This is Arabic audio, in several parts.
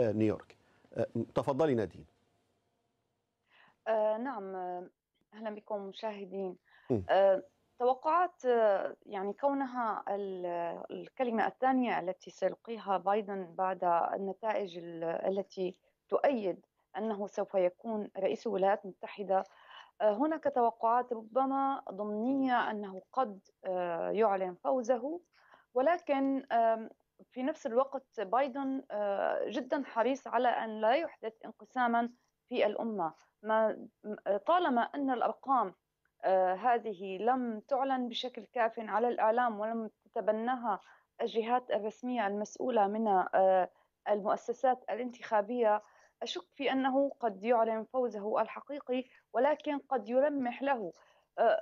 نيويورك أه، تفضلي نادين أه، نعم اهلا بكم مشاهدين أه، توقعات يعني كونها الكلمه الثانيه التي سيلقيها بايدن بعد النتائج التي تؤيد انه سوف يكون رئيس الولايات المتحده هناك توقعات ربما ضمنيه انه قد يعلن فوزه ولكن في نفس الوقت بايدن آه، جدا حريص على أن لا يحدث انقساما في الأمة ما آه، طالما أن الأرقام آه، هذه لم تعلن بشكل كاف على الإعلام ولم تتبناها الجهات الرسمية المسؤولة من المؤسسات الانتخابية أشك في أنه قد يعلن فوزه الحقيقي ولكن قد يلمح له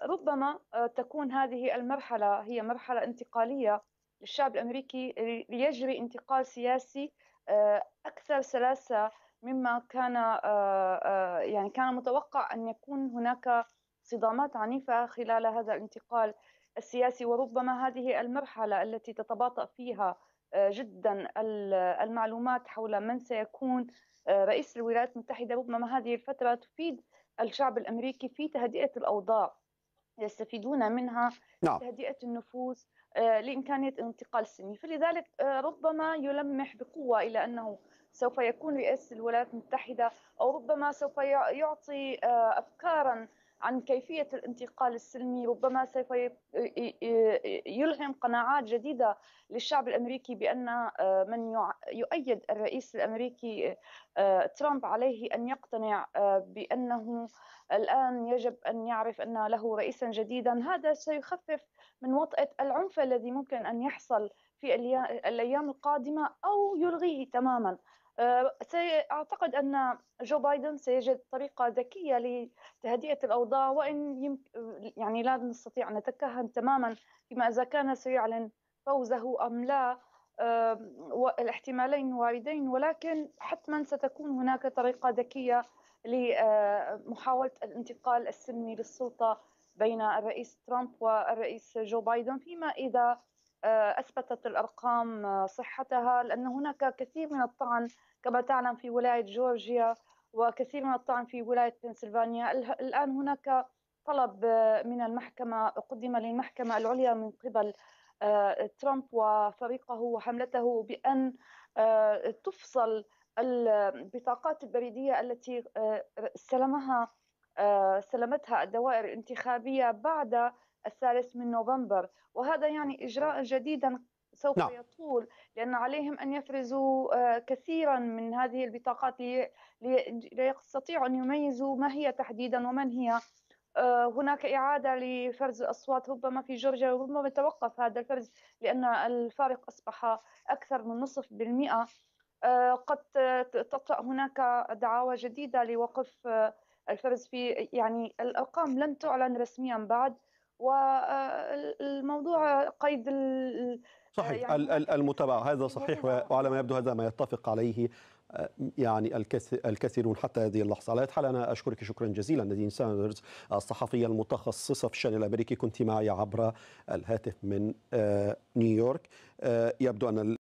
ربما تكون هذه المرحلة هي مرحلة انتقالية للشعب الأمريكي ليجري انتقال سياسي آه، أكثر سلاسة مما كان آه، آه، يعني كان متوقع أن يكون هناك صدامات عنيفة خلال هذا الانتقال السياسي وربما هذه المرحلة التي تتباطأ فيها جدا المعلومات حول من سيكون رئيس الولايات المتحدة ربما هذه الفترة تفيد الشعب الأمريكي في تهدئة الأوضاع يستفيدون منها نعم. تهدئة النفوس آه، لإمكانية الانتقال السني فلذلك آه، ربما يلمح بقوة إلى أنه سوف يكون رئيس الولايات المتحدة أو ربما سوف يعطي آه، أفكارا عن كيفية الانتقال السلمي ربما سوف يلهم قناعات جديدة للشعب الأمريكي بأن آه، من يؤيد الرئيس الأمريكي آه، ترامب عليه أن يقتنع آه، بأنه الآن يجب أن يعرف أن له رئيسا جديدا هذا سيخفف من وطأة العنف الذي ممكن أن يحصل في الأيام القادمة أو يلغيه تماما أه، أعتقد أن جو بايدن سيجد طريقة ذكية لتهدئة الأوضاع وإن يمك... يعني لا نستطيع أن نتكهن تماما فيما إذا كان سيعلن فوزه أم لا أه، الاحتمالين واردين ولكن حتما ستكون هناك طريقة ذكية لمحاولة أه، الانتقال السلمي للسلطة بين الرئيس ترامب والرئيس جو بايدن فيما إذا آه، أثبتت الأرقام آه، صحتها لأن هناك كثير من الطعن كما تعلم في ولاية جورجيا وكثير من الطعن في ولاية بنسلفانيا الآن هناك طلب آه، من المحكمة قدم للمحكمة العليا من قبل ترامب وفريقه وحملته بأن تفصل البطاقات البريدية التي استلمها استلمتها الدوائر الانتخابية بعد الثالث من نوفمبر وهذا يعني إجراء جديدا سوف نعم. يطول لأن عليهم أن يفرزوا آه، كثيرا من هذه البطاقات ليستطيعوا أن يميزوا ما هي تحديدا ومن هي آه، هناك إعادة لفرز الأصوات ربما في جورجيا ربما يتوقف هذا الفرز لأن الفارق أصبح أكثر من نصف بالمئة آه، قد تطرأ هناك دعاوى جديدة لوقف الفرز في يعني الأرقام لم تعلن رسميا بعد والموضوع قيد صحيح يعني المتابعة هذا صحيح وعلى ما يبدو هذا ما يتفق عليه آه، يعني الكثيرون حتى هذه اللحظة على حال أنا أشكرك شكرا جزيلا نادين ساندرز آه، الصحفية المتخصصة في الشأن الأمريكي كنت معي عبر الهاتف من آه، نيويورك يبدو أن